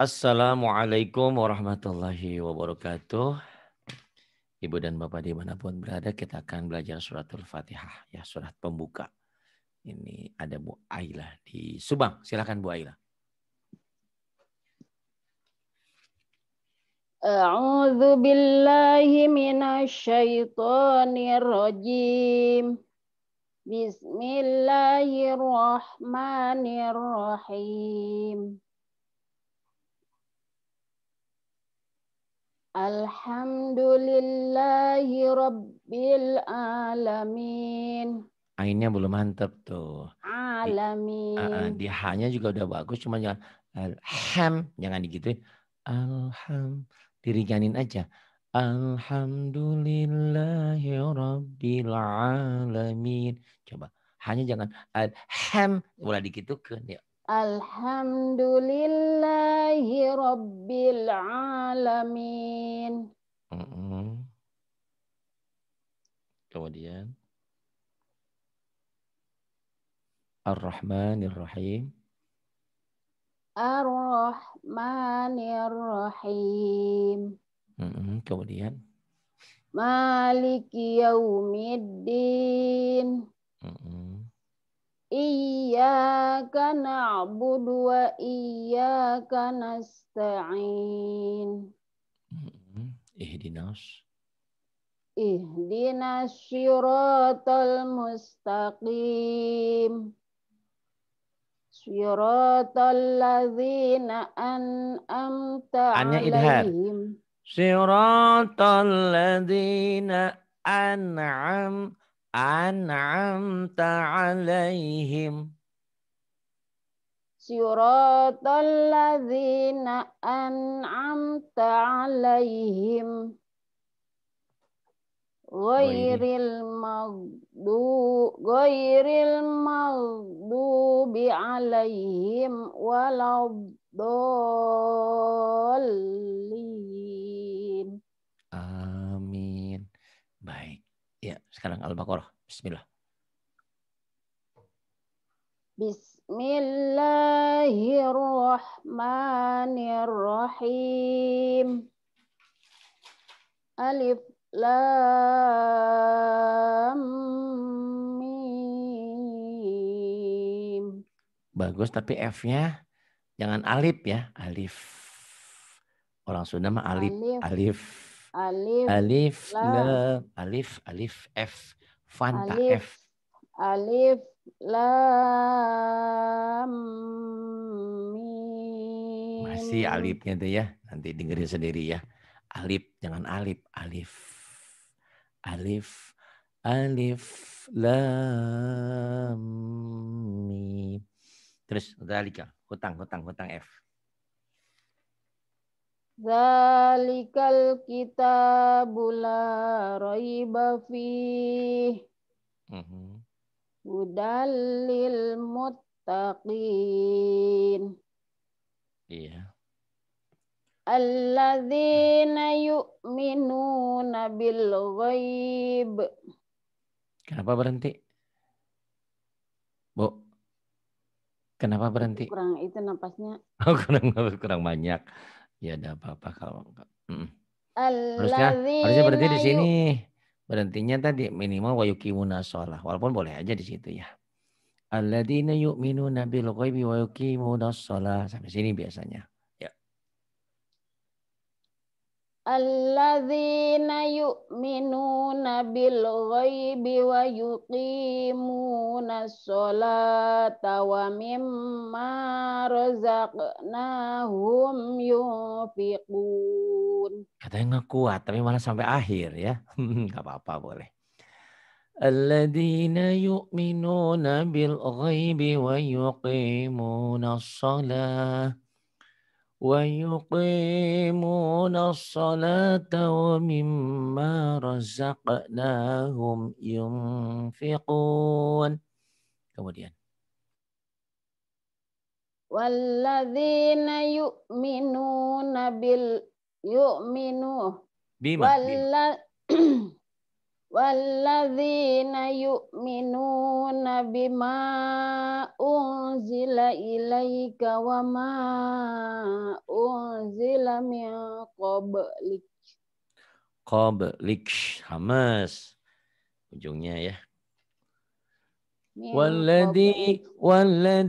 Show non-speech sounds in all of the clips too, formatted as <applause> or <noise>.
Assalamualaikum warahmatullahi wabarakatuh. Ibu dan Bapak dimanapun berada, kita akan belajar suratul Fatihah, ya surat pembuka. Ini ada Bu Aila di Subang. Silakan Bu Aila. A'udzu billahi minasyaitonir rajim. Bismillahirrahmanirrahim. Alhamdulillahi Rabbil Alamin. Ainnya belum mantep tuh. Alamin. Di, uh, di H-nya juga udah bagus, cuma jangan alham, jangan digituin Alham, diringanin aja. Alhamdulillahi Rabbil Alamin. Coba, hanya jangan alham, mulai dikit tuh ya. Alhamdulillahi Rabbil Alamin. Mm -hmm. Kemudian. Ar-Rahmanir-Rahim. Ar-Rahmanir-Rahim. Mm -hmm. Kemudian. Maliki Yaumiddin. Mm -hmm. Iya Iyyaka na'budu wa iyyaka nasta'in. Ihdinas. Mm-hmm. Ihdinas syiratal mustaqim. Syiratal ladzina an'amta Anya alaihim. Syiratal ladzina an'amta an'amta alaihim Siratal ladzina an'amta alaihim ghairil maghdu ghairil maghdubi alaihim waladdallin amin baik Ya, sekarang Al-Baqarah. Bismillah. Bismillahirrahmanirrahim. Alif lam mim. Bagus tapi F-nya jangan alif ya, alif. Orang Sunda mah alif, alif. alif. Alif. Alif. Lam. Alif. Alif. F. Fanta alif, F. Alif. Lam. Mim. Masih alifnya tuh ya. Nanti dengerin sendiri ya. Alif. Jangan alif. Alif. Alif. Alif. Lam. Mim. Terus udah Alika. Hutang. Hutang. Hutang F. Zalikal kita bula fih. Mm-hmm. muttaqin. Iya. Alladzina yu'minuna bil ghaib. Kenapa berhenti? Bu. Kenapa berhenti? Kurang itu napasnya. <laughs> Oh, kurang kurang banyak. Ya ada apa-apa kalau enggak. Mm. Harusnya, harusnya berarti di sini berhentinya tadi minimal wa yuqimuna shalah. Walaupun boleh aja di situ ya. Alladzina yu'minuna bil ghaibi wa yuqimuna shalah. Sampai sini biasanya. alladzina yu'minuna bil ghaibi wa yuqimuna sholata wa mimma razaqnahum yunfiqun. Katanya nggak kuat tapi malah sampai akhir ya. <laughs> nggak apa-apa boleh. Alladzina yu'minuna bil ghaibi wa yuqimuna sholata ويقيمون الصلاة ومما رزقناهم ينفقون kemudian والذين يؤمنون بال يؤمنون بما, بما. والذين يؤمنون بما أنزل إليك وما أنزل من قبلك قبلك Hamas ujungnya ya Walle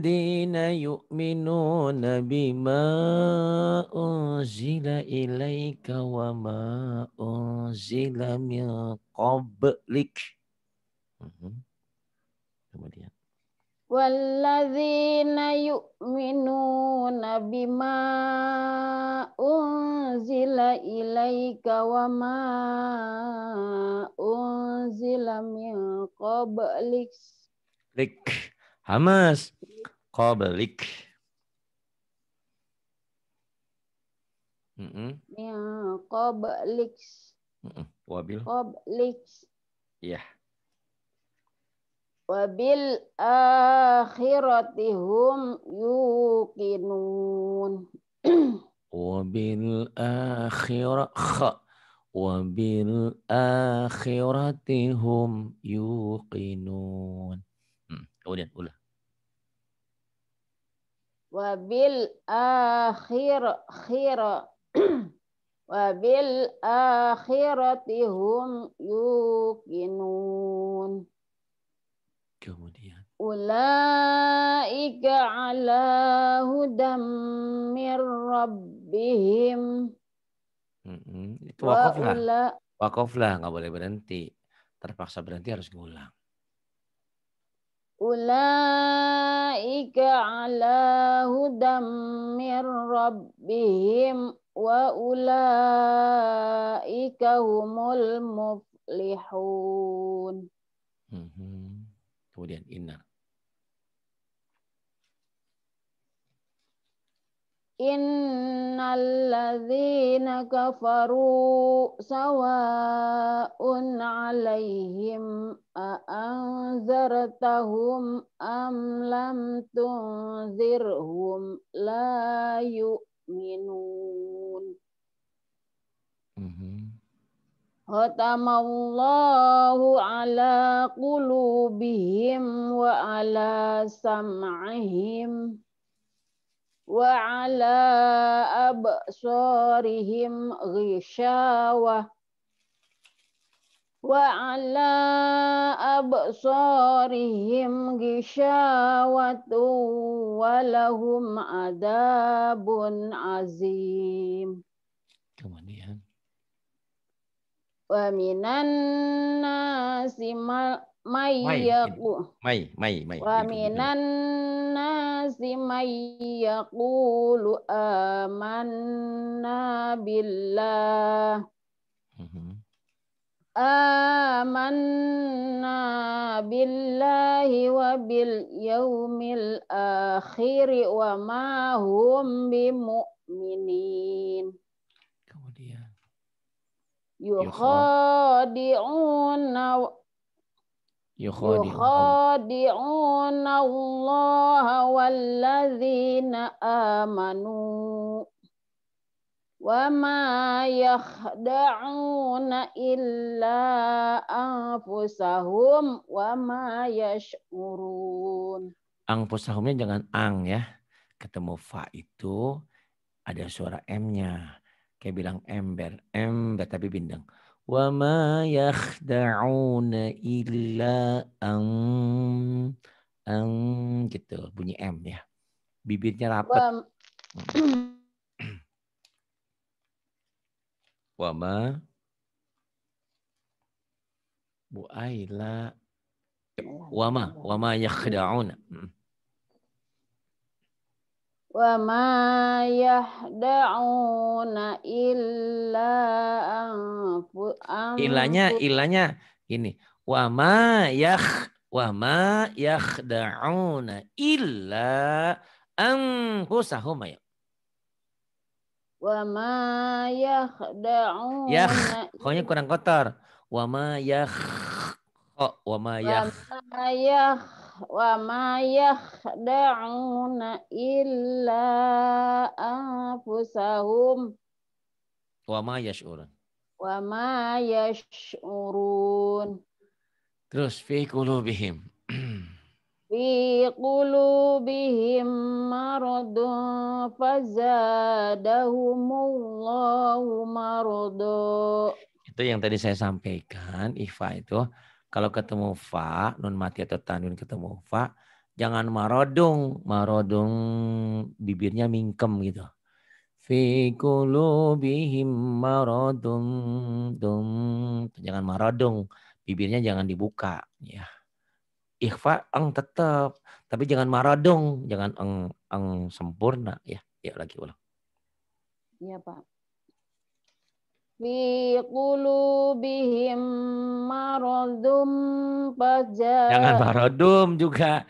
di nayuk minu nabi ma, uzi ilai kawama, uzi lamia kabalik. Kemudian, di nayuk minu nabi ma, uzi ilai kawama, uzi lamia kabalik. Lik. Hamas. Qablik. Mm -mm. Ya, qablik. Mm -mm. Wabil. Qablik. Iya. Yeah. Wabil akhiratihum hum yuqinun. <clears throat> Wabil akhirah Wabil akhiratihum hum yuqinun. Kemudian ulah. Wabil akhir khir <clears throat> wabil akhiratihum hum yuqinun. Kemudian ulaika ala hudam mir rabbihim. Mm -hmm. Itu wakaf lah. Wakaf lah, nggak boleh berhenti. Terpaksa berhenti harus ngulang. Ulaika ala hudam min rabbihim wa ulaika humul muflihun. Mhm. Kemudian inna. Innalladzina kafaru sawa'un 'alaihim a'anzartahum am lam tunzirhum la yu'minun. Mm-hmm. Khatamallahu ala qulubihim wa ala sam'ihim وعلى أبصارهم غشاوة وعلى أبصارهم غشاوة ولهم عذاب عظيم إيه؟ ومن الناس may yaqul may may may wa minan nasi may yaqulu amanna billah mm-hmm. amanna billahi wa bil yaumil akhir wa ma hum bimu'minin kemudian yukhadi'una يخادعون الله والذين آمنوا وما يخدعون إلا أنفسهم وما يشعرون Angpusahumnya jangan ang ya. Ketemu fa itu ada suara M-nya. Kayak bilang ember, ember tapi bindeng. وما يخدعون إلا أن أن gitu bunyi M ya bibirnya rapat wama <clears throat> Bu Aila wama wama yakhda'una hmm. وما يهدعون إلا أنفسهم ilanya ilanya ini wama yah wama yakhdauna illa anfusahum ya wama yakhdauna ya khonya kurang kotor wama yah kok wama yah yah wa ma yakhda'una illa anfusahum wa ma yash'urun wa ma yash'urun terus fi qulubihim <clears throat> fi qulubihim maradun fazadahumullahu maradun itu yang tadi saya sampaikan Ifa itu kalau ketemu fa, nun mati atau tanwin ketemu fa, jangan marodung, marodung bibirnya mingkem gitu. Fi kulubihim marodung, dum. Jangan marodung, bibirnya jangan dibuka ya. Ikhfa eng tetap, tapi jangan marodung, jangan eng eng sempurna ya. Ya lagi ulang. Iya, Pak fi qulubihim maradum Jangan maradum juga.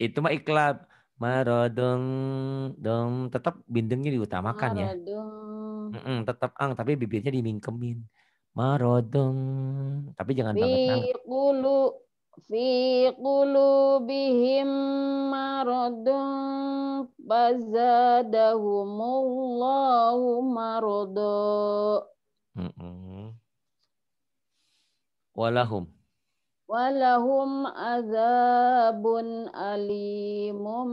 Itu mah iklab. Maradum dong. tetap bindengnya diutamakan ya. Mm tetap ang tapi bibirnya dimingkemin. Maradum. Tapi jangan fi banget qulu fi qulubihim maradum bazadahumullahu maradum Walahum. Walahum azabun alimum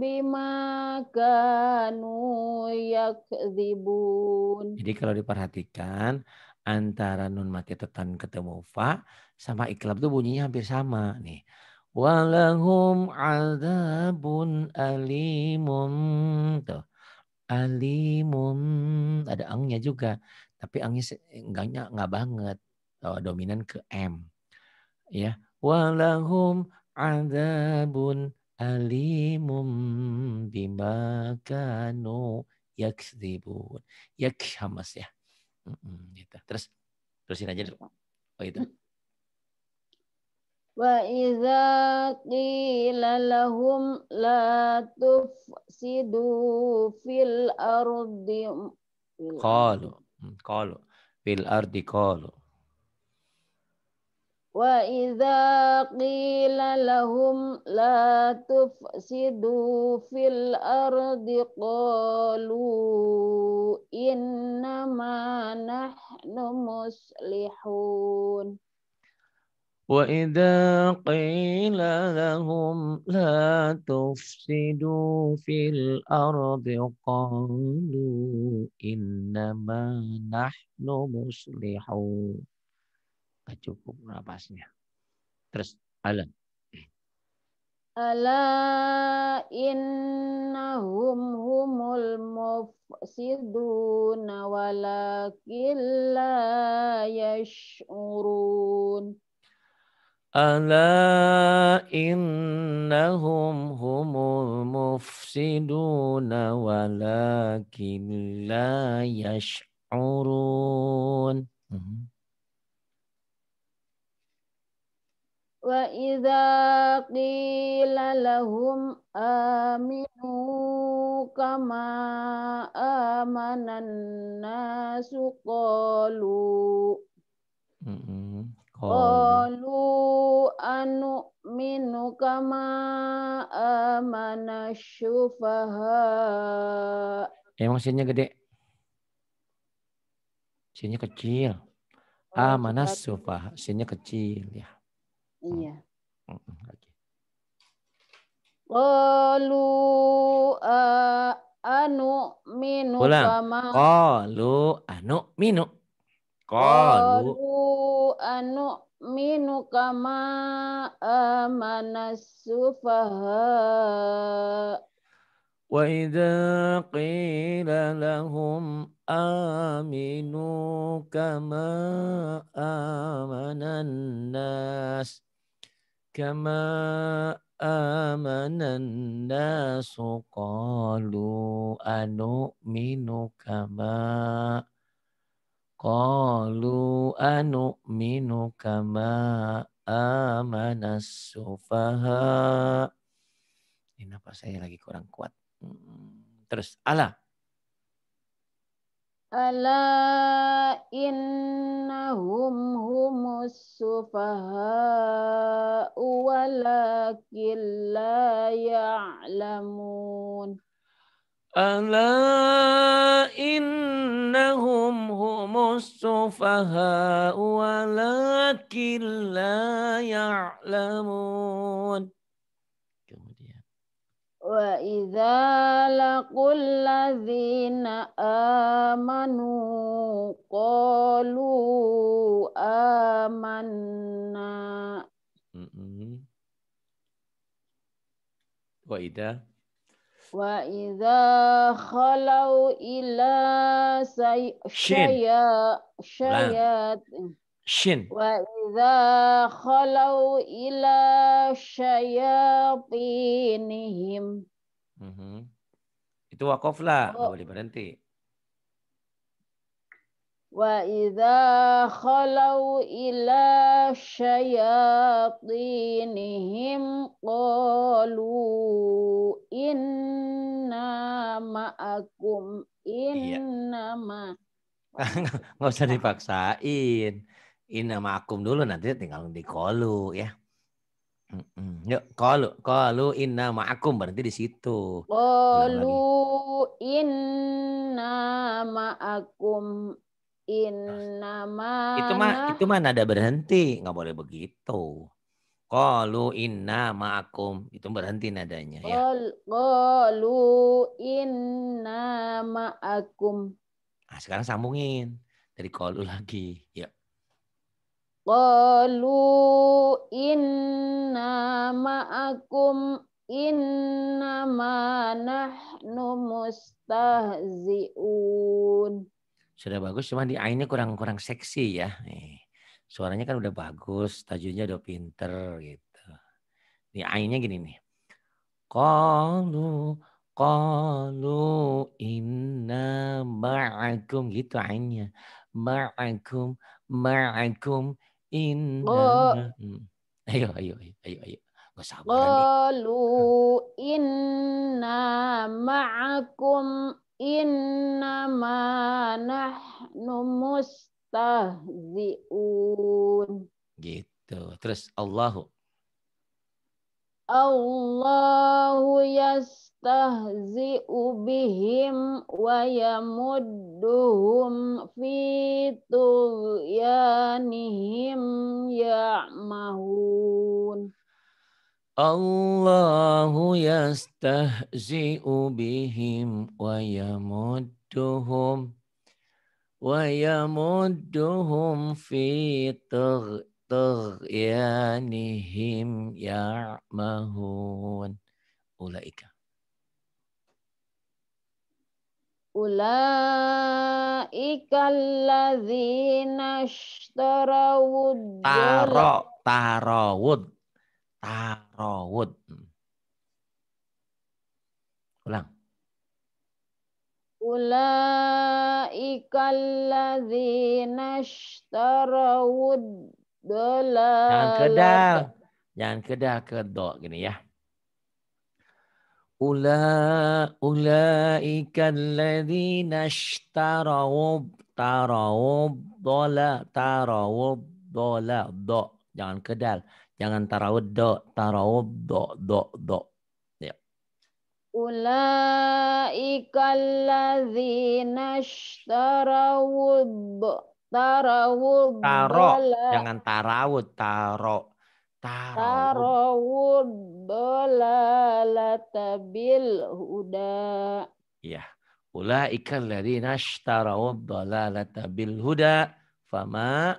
bima kanu yakzibun. Jadi kalau diperhatikan antara nun mati tetan ketemu fa sama iklab tuh bunyinya hampir sama nih. Walahum azabun alimum tuh. alimum ada angnya juga tapi angis eh, enggaknya enggak banget oh, dominan ke M ya walahum adabun alimum bimakanu yakzibun yaksha ya mm gitu. terus terusin aja dulu oh itu wa idza qila lahum la tufsidu fil ardi qalu Hmm, kalau fil ardi kalau. Wa idza qila lahum fil ardi qalu innama nahnu muslihun. وإذا قيل لهم لا تفسدوا في الأرض قالوا إنما نحن مصلحون cukup napasnya. Terus, Alan. Ala innahum humul mufsiduna walakin la yash'urun. ألا إنهم هم المفسدون ولكن لا يشعرون وإذا قيل لهم آمنوا كما آمن الناس قالوا قالوا أنؤمن anu kama آمن e, الشفهاء Emang sinnya gede? Sinnya kecil. Oh, Amanas ah, sufah. Sinnya kecil ya. Iya. Qalu hmm. hmm, hmm, e, anu minu kama Qalu anu minu. Qalu anu Minu kama amana eh, sufaha wa idza qila lahum aminu kama amanan nas kama amanan nasu qalu anu minu kama Qalu anu'minu kama amanas sufaha. Ini apa saya lagi kurang kuat. Hmm, terus ala. Ala innahum humus sufaha walakin la ya'lamun. ألا إنهم هم السفهاء ولكن لا يعلمون وإذا لقوا الذين آمنوا قالوا آمنا وإذا Wa idza khalau ila syayat Shin. Wa idza khalau ila syayatinihim. Itu wakof lah, oh. boleh berhenti. وإذا ila إلى شياطينهم inna maakum iya. inna ma <laughs> nggak usah dipaksain. inna maakum dulu nanti tinggal di kolu ya. Mm -mm. Yuk, kolu, kolu inna ma'akum berarti di situ. Kolu inna ma'akum innama itu mah itu mah nada berhenti nggak boleh begitu Kalu inna ma'akum. Itu berhenti nadanya ya. Kalu inna ma'akum. Nah, sekarang sambungin dari kalu lagi. Ya. Kalu inna ma'akum innama nahnu mustahzi'un sudah bagus cuman di ainnya kurang kurang seksi ya suaranya kan udah bagus tajunya udah pinter gitu di ainnya gini nih kalu kalu inna ma'akum gitu ainnya ma'akum ma'akum inna oh. ayo ayo ayo ayo ayo Gak sabar Kalu hmm. inna ma'akum innama nahnu mustahzi'un. Gitu. Terus Allahu. Allahu yastahzi'u bihim wa yamudduhum fi tughyanihim ya'mahun. الله يستهزئ بهم ويمدهم ويمدهم في طغيانهم يعمهون أولئك أولئك الذين اشتروا الدار تراود Tarawud. Hmm. Ulang. Ulaikal ladzina ashtarawud dolal. Jangan kedal. Jangan kedal ke do gini ya. Ula ulaika alladzina ashtarawub tarawud dola tarawud dola do jangan kedal Jangan tarawud do tarawud do, do. do Ya. Ulaikalladzina dinas Tarawud. Taro. Jangan tarawud, taro. Tarawud dolalata bil huda. ya Ulaika tarawud ashtarawud dolalata bil huda. Fama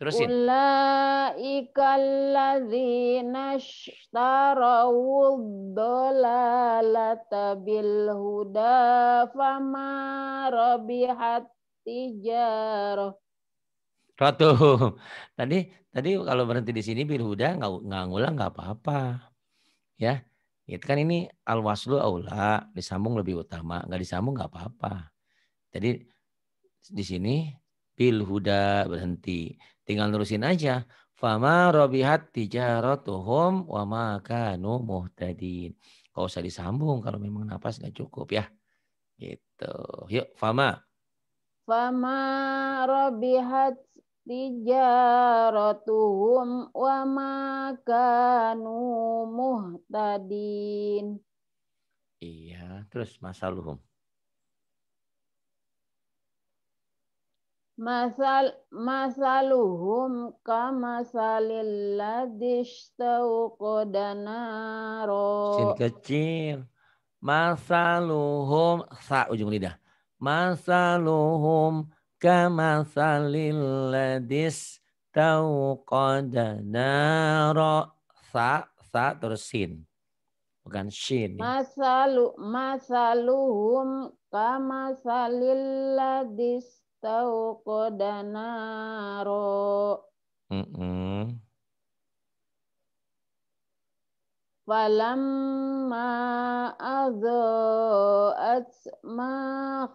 Terusin. Ulaika alladzina ashtaraw dhalalata bil huda fama rabihat tijarah. Ratu, <laughs> tadi tadi kalau berhenti di sini bil huda nggak nggak ngulang nggak apa-apa, ya. Itu kan ini al waslu aula disambung lebih utama, nggak disambung nggak apa-apa. Jadi di sini bil huda berhenti. Tinggal nerusin aja. Fama robihat tijaratuhum wa makanu muhtadin. Kau usah disambung kalau memang nafas nggak cukup ya. Gitu. Yuk, fama. Fama robihat tijaratuhum wa makanu muhtadin. Iya, terus masaluhum. Masal masaluhum kama kodanaro. Sin kecil. Masaluhum sa ujung lidah. Masaluhum kama salilladis kodanaro Sa, sa terus sin. Bukan shin. Masalu, masaluhum kama tauqada naro mm -mm. falamma adha'at ma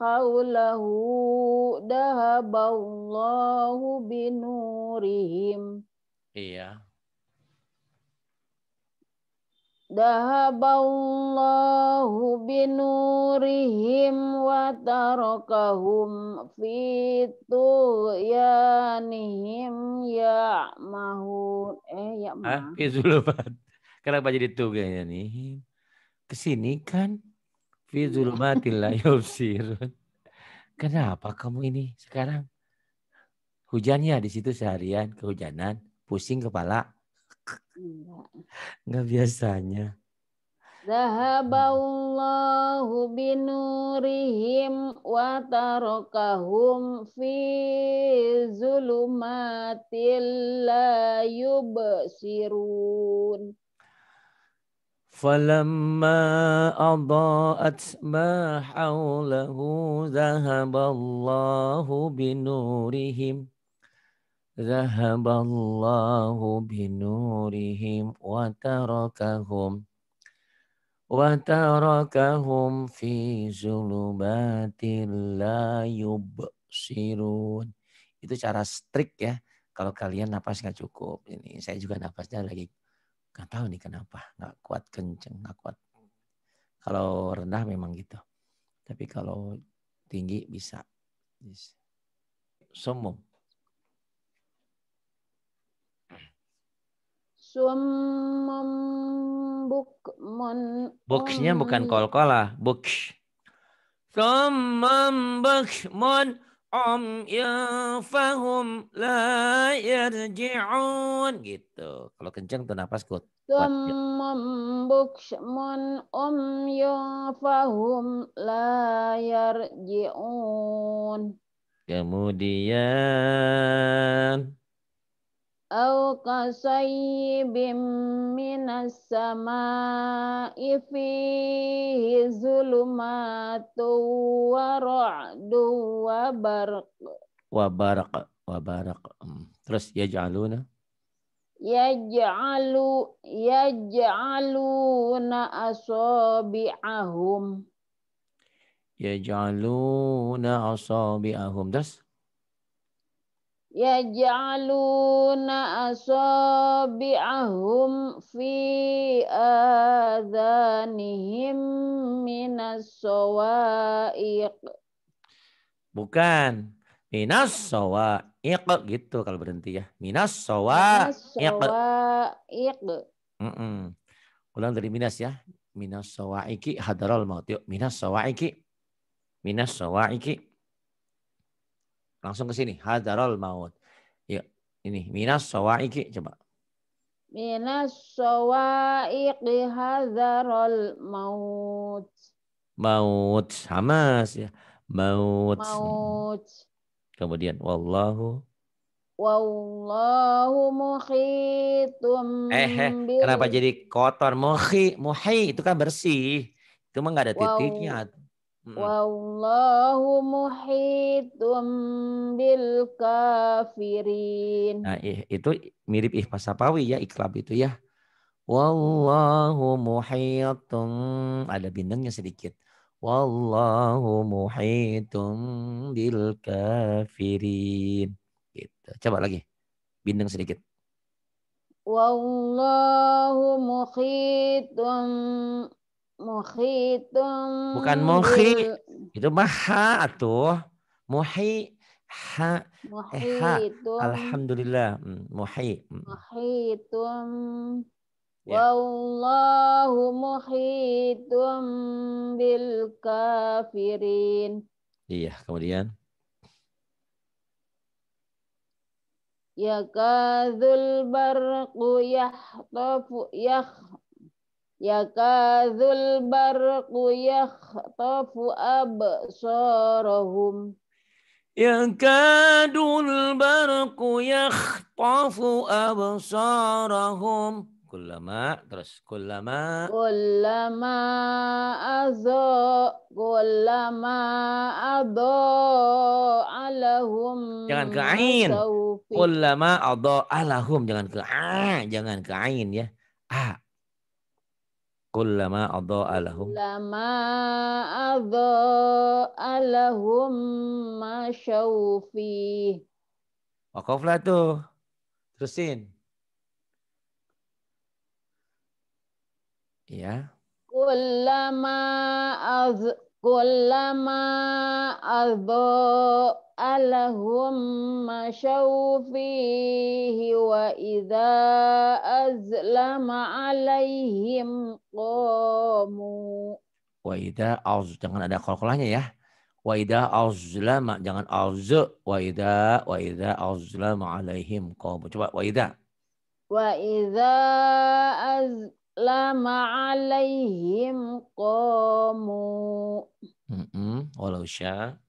haulahu dahaballahu binurihim iya Dahaballahu binurihim wa tarakahum yanihim ya ya'mahun. Eh, ya'mahun. Ah, fizulumat. Kenapa jadi tuh kayaknya nih? Kesini kan fizulumatillah yubsirun. Kenapa kamu ini sekarang? Hujannya di situ seharian, kehujanan, pusing kepala, Enggak. Iya. biasanya. Zahaballahu binurihim wa tarakahum fi zulumatil la yubsirun. فلما أضاءت ما حوله ذهب الله بنورهم ذهب الله بنورهم وتركهم وتركهم في ظلمات لا يبصرون itu cara strict ya kalau kalian napas nggak cukup ini saya juga napasnya lagi nggak tahu nih kenapa nggak kuat kenceng nggak kuat kalau rendah memang gitu tapi kalau tinggi bisa yes. sombong membuk mon Buknya bukan um. kol-kola, buk. Summum mon om um ya fahum la yarji'un gitu. Kalau kenceng tuh nafas kuat. Summum mon om um ya fahum la yarji'un. Kemudian أو كصيب من السماء فيه ظلمات ورعد وبرق وبرق وبرق ترس يجعلون يجعلوا يجعلون أصابعهم يجعلون أصابعهم ترس yaj'aluna asabi'ahum fi adhanihim minas sawa'iq. Bukan. Minas sawa'iq gitu kalau berhenti ya. Minas sawa'iq. Minas mm -mm. Ulang dari minas ya. Minas sawa'iqi hadarol maut. Yuk. Minas sawa'iqi. Minas sawa'iqi. Langsung ke sini. hadarol maut. Yuk. Ya, ini. Minas sawaiki. Coba. Minas sawaiki hadarol maut. Maut. Hamas ya. Maut. Maut. Kemudian. Wallahu. Wallahu muhitum Eh, eh kenapa jadi kotor? Muhi, muhi itu kan bersih. mah nggak ada titiknya. Wow. Wallahu muhitum bil kafirin. Nah, itu mirip ihfa pasapawi ya iklab itu ya. Wallahu muhitum ada bintangnya sedikit. Wallahu muhitum bil kafirin. Gitu. Coba lagi. bintang sedikit. Wallahu muhitum Muhitun. Bukan muhi. Itu maha tuh. Muhi. Ha. Eh, ha. Alhamdulillah. Hmm, muhi. Hmm. Muhitun. Ya. Wallahu muhitum bil kafirin. Iya, kemudian. Ya kadzul barqu yahtafu yah yakadzul barqu yakhtafu absarahum yakadul barqu yakhtafu absarahum kullama terus kullama kullama azza kullama adha alahum jangan ke ain kullama adha alahum jangan ke a jangan ke ain ya a كل ما أضاء لهم كل ما أضاء لهم ما شو فيه وقف lah tuh terusin ya كلما أض ما أضاء لهم ما شو فيه وإذا أزلم عليهم qamu. Wa idza auz jangan ada qalqalahnya ya. Wa idza auzlama jangan auz wa idza wa idza auzlama alaihim qamu. Coba wa idza. Wa idza azlama alaihim qamu. Mm -mm. Walau syaa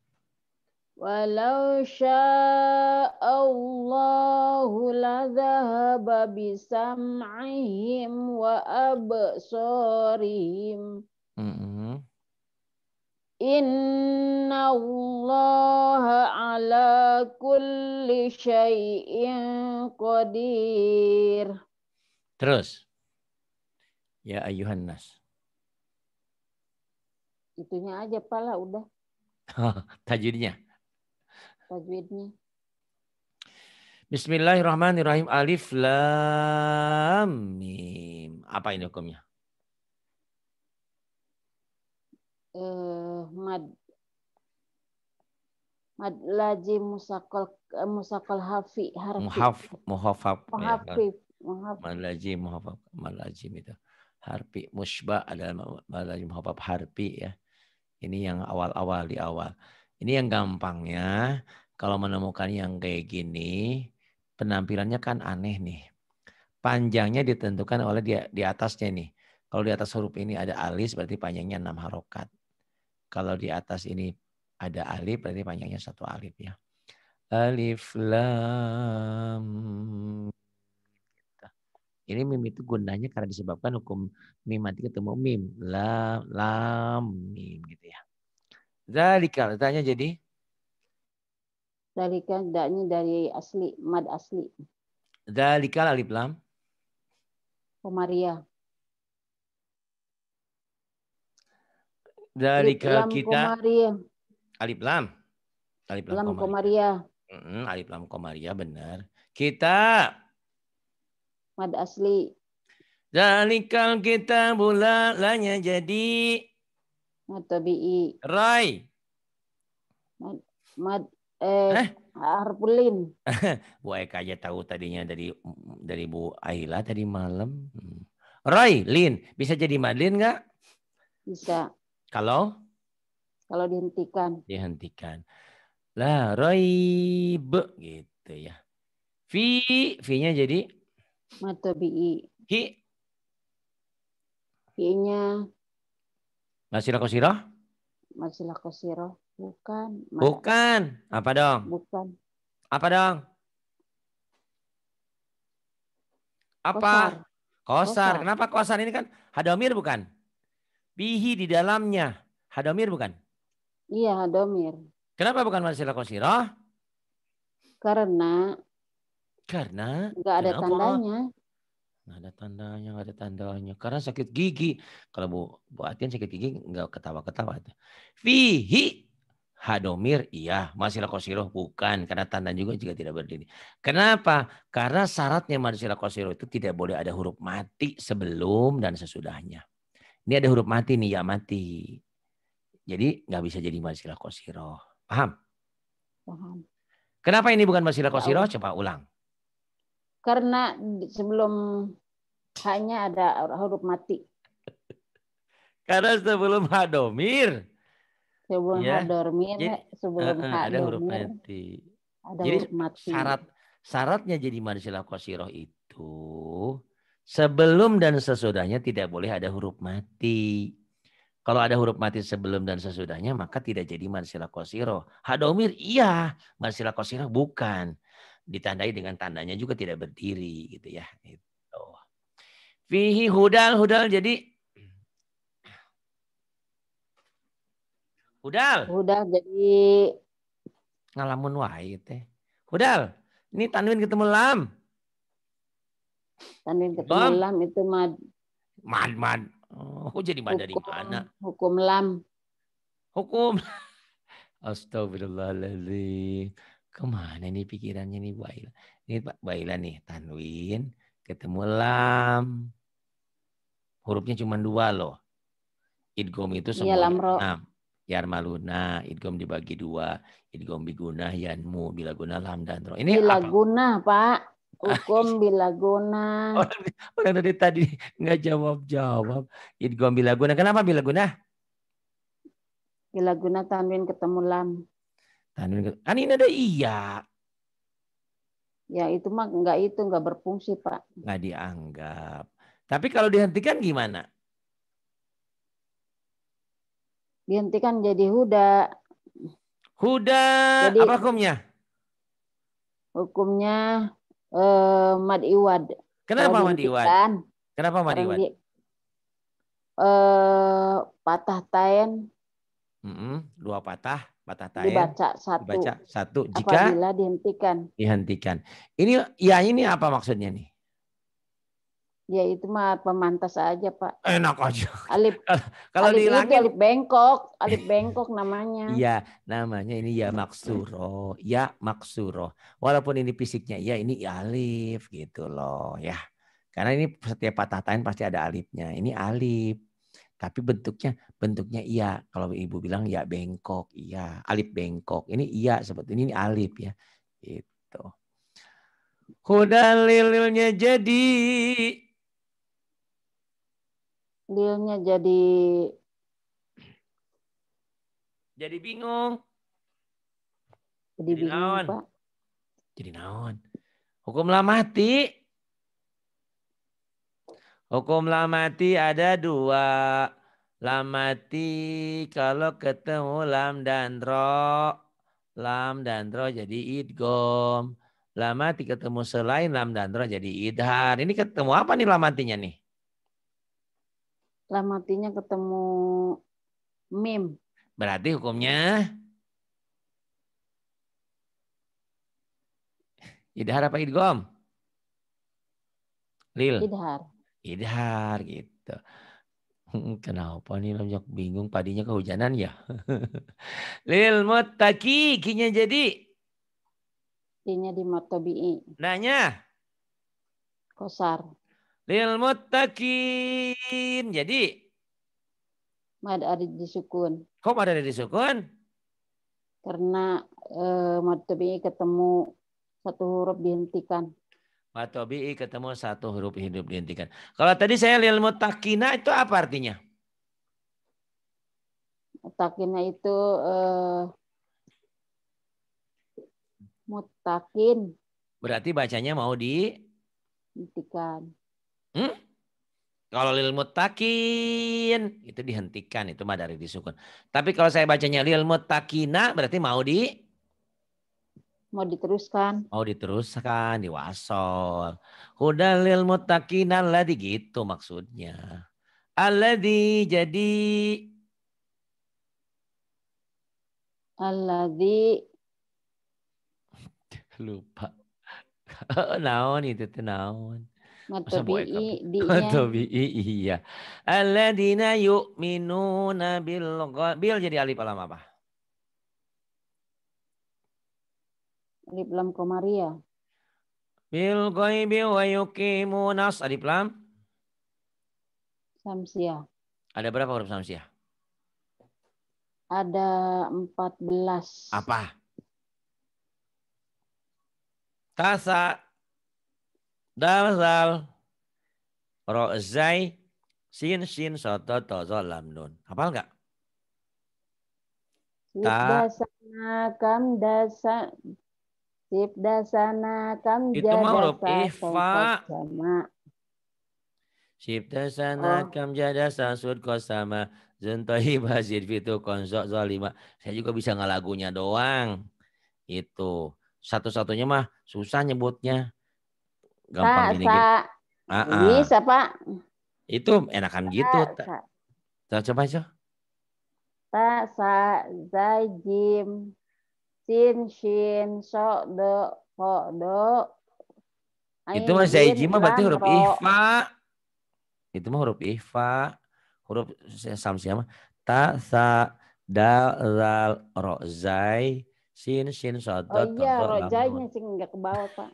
Walau sya'allahu la zahaba bisam'ihim wa absorihim. Mm -hmm. Inna allaha ala kulli syai'in qadir. Terus. Ya ayuhan nas. Itunya aja pala udah. <laughs> tajwidnya tajwidnya. Bismillahirrahmanirrahim. Alif lam mim. Apa ini hukumnya? Uh, mad mad laji musakol eh, musakol hafi harfi muhaf muhafaf ya, muhafif mad laji muhafaf mad laji itu harfi Mushba adalah mad laji muhafaf harfi ya ini yang awal-awal di awal ini yang gampangnya, kalau menemukan yang kayak gini, penampilannya kan aneh nih. Panjangnya ditentukan oleh di, di atasnya nih. Kalau di atas huruf ini ada alis, berarti panjangnya enam harokat. Kalau di atas ini ada alif, berarti panjangnya satu alif ya. Alif lam. Ini mim itu gunanya karena disebabkan hukum mim mati ketemu mim. Lam, lam, mim gitu ya. Zalika letaknya jadi Zalika datanya dari asli mad asli. Zalika alif lam. Komaria. Zalika kita komaria. alif lam. Alif lam, komaria. komaria. alif lam komaria benar. Kita mad asli. Zalikal kita bulan lanya jadi Matabi'i. Rai. Mad, mad eh, eh? Harpulin. <laughs> Bu Eka aja tahu tadinya dari dari Bu Aila tadi malam. Hmm. Roy, Lin, bisa jadi Madlin nggak? Bisa. Kalau? Kalau dihentikan. Dihentikan. Lah, Roy, be, gitu ya. Vi, v nya jadi? Matabi'i. Hi. Hi-nya Masila kosiroh? Masila kosiroh. Bukan. Mas... Bukan. Apa dong? Bukan. Apa dong? Apa? Kosar. kosar. Kenapa kosar ini kan hadomir bukan? Bihi di dalamnya. Hadomir bukan? Iya, hadomir. Kenapa bukan masila kosiroh? Karena karena Gak ada kenapa? tandanya nggak ada tandanya nggak ada tandanya karena sakit gigi kalau bu bu Atin sakit gigi nggak ketawa ketawa fihi hadomir iya masila kosiroh bukan karena tanda juga juga tidak berdiri kenapa karena syaratnya masila kosiroh itu tidak boleh ada huruf mati sebelum dan sesudahnya ini ada huruf mati nih ya mati jadi nggak bisa jadi masila kosiroh paham paham kenapa ini bukan masila kosiroh coba ulang karena sebelum hanya ada huruf mati. Karena sebelum hadomir. Sebelum ya. hadomir, sebelum uh, eh, hadomir, ada huruf mati. Ada jadi huruf mati. syarat syaratnya jadi manusia kosiroh itu sebelum dan sesudahnya tidak boleh ada huruf mati. Kalau ada huruf mati sebelum dan sesudahnya maka tidak jadi mansilah kosiroh. Hadomir iya, mansilah kosiroh bukan ditandai dengan tandanya juga tidak berdiri gitu ya. Itu. Fihi hudal hudal jadi hudal. Hudal jadi ngalamun wahai teh. Hudal. Ini tanwin ketemu lam. Tanwin ketemu Bom. lam itu mad. Mad mad. Oh jadi mad dari mana? Hukum lam. Hukum. <laughs> Astagfirullahaladzim. Kemana nih pikirannya nih bai'la? Aila? Ini Pak Bu nih, tanwin, ketemu lam. Hurufnya cuma dua loh. Idgom itu iya, semua. ya, Enam. Yarmaluna, idgom dibagi dua. Idgom biguna, yanmu, bila guna, lam, dan ro. Ini bila apa? guna, Pak. <laughs> Ah, Hukum iya. bila guna. Orang, orang dari tadi nggak jawab-jawab. Idgom bila guna. Kenapa bila guna? Bila guna tanwin ketemu lam. Kan ini ada iya. Ya itu mah nggak itu nggak berfungsi pak. Nggak dianggap. Tapi kalau dihentikan gimana? Dihentikan jadi huda. Huda jadi, apa hukumnya? Hukumnya eh, mad iwad. Kenapa mad iwad? Kenapa mad iwad? eh, patah tain. Mm -mm, dua patah patah tayar dibaca satu, dibaca satu jika apabila dihentikan. Dihentikan. Ini ya ini apa maksudnya nih? Ya itu mah pemantas aja pak. Enak aja. Alip. <laughs> kalau alip dihilangin. alip bengkok, alip <laughs> bengkok namanya. ya namanya ini ya maksuro, ya maksuro. Walaupun ini fisiknya ya ini alif gitu loh ya. Karena ini setiap patah tayar pasti ada alifnya. Ini alif. Tapi bentuknya, bentuknya iya. Kalau ibu bilang ya bengkok, iya. Alif bengkok. Ini iya sebetulnya ini, ini alif ya. Itu. kuda lililnya jadi. Lilnya jadi. Jadi bingung. Jadi, jadi bingung, naon. Pak. Jadi naon. Hukum lah mati. Hukum lamati ada dua. Lamati kalau ketemu lam dan ro. Lam dan ro jadi idgom. Lamati ketemu selain lam dan ro jadi idhar. Ini ketemu apa nih lamatinya nih? Lamatinya ketemu mim. Berarti hukumnya idhar apa idgom? Lil. Idhar idhar gitu. Hmm, kenapa nih lemnya bingung padinya kehujanan ya? <laughs> Lil mutaki kinya jadi kinya di matobi. Nanya. Kosar. Lil mutakin Jadi mad ada di sukun. Kok mad ada di sukun? Karena eh, matobi ketemu satu huruf dihentikan. Watobi'i ketemu satu huruf hidup dihentikan. Kalau tadi saya lil mutakina itu apa artinya? Mutakina itu uh, mutakin. Berarti bacanya mau di? Hentikan. Hmm? Kalau lil mutakin itu dihentikan itu mah dari disukun. Tapi kalau saya bacanya lil mutakina berarti mau di? mau diteruskan mau diteruskan di wasol hudalil mutakin alladhi gitu maksudnya alladhi jadi alladhi <laughs> lupa <laughs> naon itu tuh naon matobi i, <laughs> iya. Alladzina yu'minuna bil bil jadi alif alam apa? Alif lam komaria. Ya? Bil ghaibi wa munas. Alif lam. Samsia. Ada berapa huruf samsia? Ada 14. Apa? Tasa. Dalal Ro'zai. Sin, sin, soto, tozo, lam, nun. Hafal enggak? Ta. Dasana, kam, dasa, Sibdasana kam Itu mah huruf Sama. oh. kam jada sasud kosama. Zuntohi basir fitu konsok zolima. Saya juga bisa ngelagunya doang. Itu. Satu-satunya mah susah nyebutnya. Gampang ini. Sa. Uh -uh. Bisa pak. Itu enakan sa, gitu. coba Coba Ta sa zajim sin shin so de ko do Ain, itu mas Zaiji mah berarti huruf ifa itu mah huruf ifa huruf sam siapa ta sa da ra ro zai sin sin so do oh iya ro nya sing nggak ke bawah pak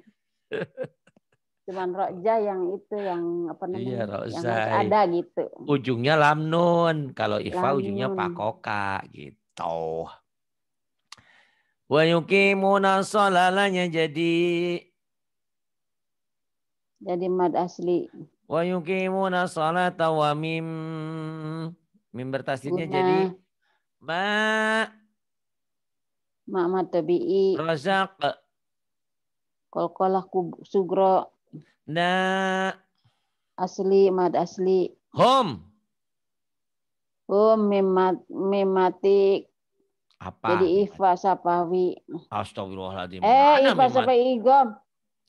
<laughs> cuman zai yang itu yang apa namanya iya, yang ada gitu ujungnya lamnun kalau ifa ujungnya pakoka gitu Wa yuqimuna nya jadi jadi mad asli. Wa yuqimuna salata wa mim mim bertasdidnya jadi ma ma mad tabi'i. Razaq. Kolkolah sugro. Na asli mad asli. Hum. Hum mimat mimatik apa? Jadi Ifa Sapawi. Astagfirullahaladzim. Eh, mana Iva Sapawi Igom.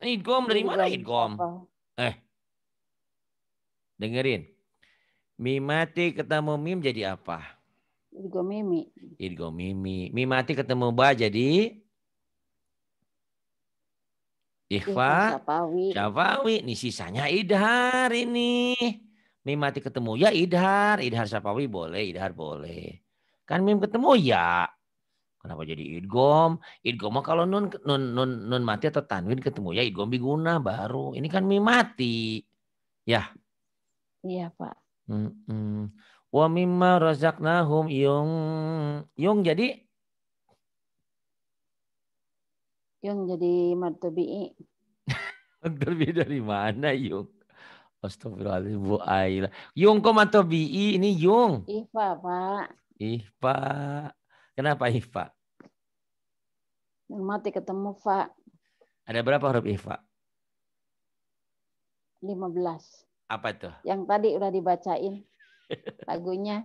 Igom dari mana Igom? Eh. Dengerin. Mimati ketemu Mim jadi apa? Igom Mimi. Igom Mimi. Mimati ketemu Ba jadi Ikhfa, Sapawi Ini sisanya Idhar ini. Mimati ketemu ya Idhar. Idhar Sapawi boleh, Idhar boleh. Kan Mim ketemu ya. Kenapa jadi idgom? Idgom mah kalau nun, nun nun nun mati atau tanwin ketemu ya idgom biguna baru. Ini kan mi mati. Ya. Iya, Pak. Mm -mm. Wa mimma razaqnahum yung yung jadi yung jadi martabi'i. <laughs> Martabi dari mana yung? Astagfirullahaladzim, Bu Aila. Yung kok martabi'i ini yung? Ih Pak. Ih pak. Kenapa ifa? Yang mati ketemu fa. Ada berapa huruf ifa? 15. Apa itu? Yang tadi udah dibacain lagunya.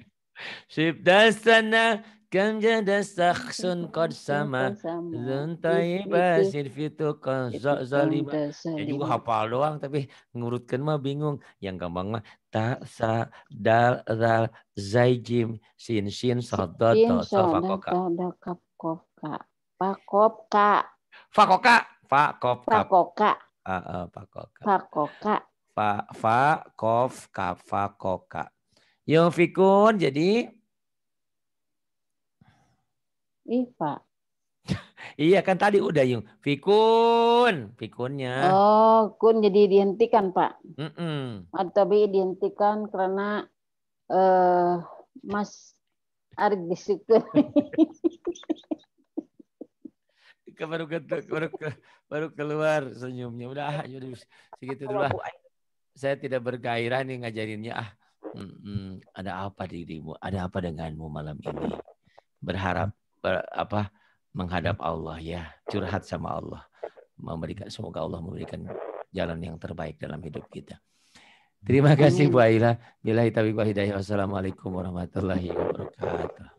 <laughs> dasarnya. Kam jada sakhsun <laughs> sama Zun iya taiba iya sirfitu iya zalimah ya juga hafal doang tapi ngurutkan mah bingung. Yang gampang mah ta sa dal dal zai jim sin sin da ta sa fakoka. Fakoka. Fakoka. Fakoka. Fakoka. Fakoka. Fakoka. Fa fa kof ka fakoka. jadi Ifa. iya kan tadi udah yung fikun fikunnya. Oh kun jadi dihentikan pak. Mm -mm. Atabi dihentikan karena uh, mas argis itu. baru <laughs> ke, baru ke, baru keluar senyumnya udah jadi ah, segitu dulu lah. saya tidak bergairah nih ngajarinnya ah mm -mm, ada apa dirimu ada apa denganmu malam ini berharap ber, apa menghadap hmm. Allah ya, curhat sama Allah. Memberikan semoga Allah memberikan jalan yang terbaik dalam hidup kita. Terima kasih Bu Aila. Bila hitabi wa hidayah. Wassalamualaikum warahmatullahi wabarakatuh.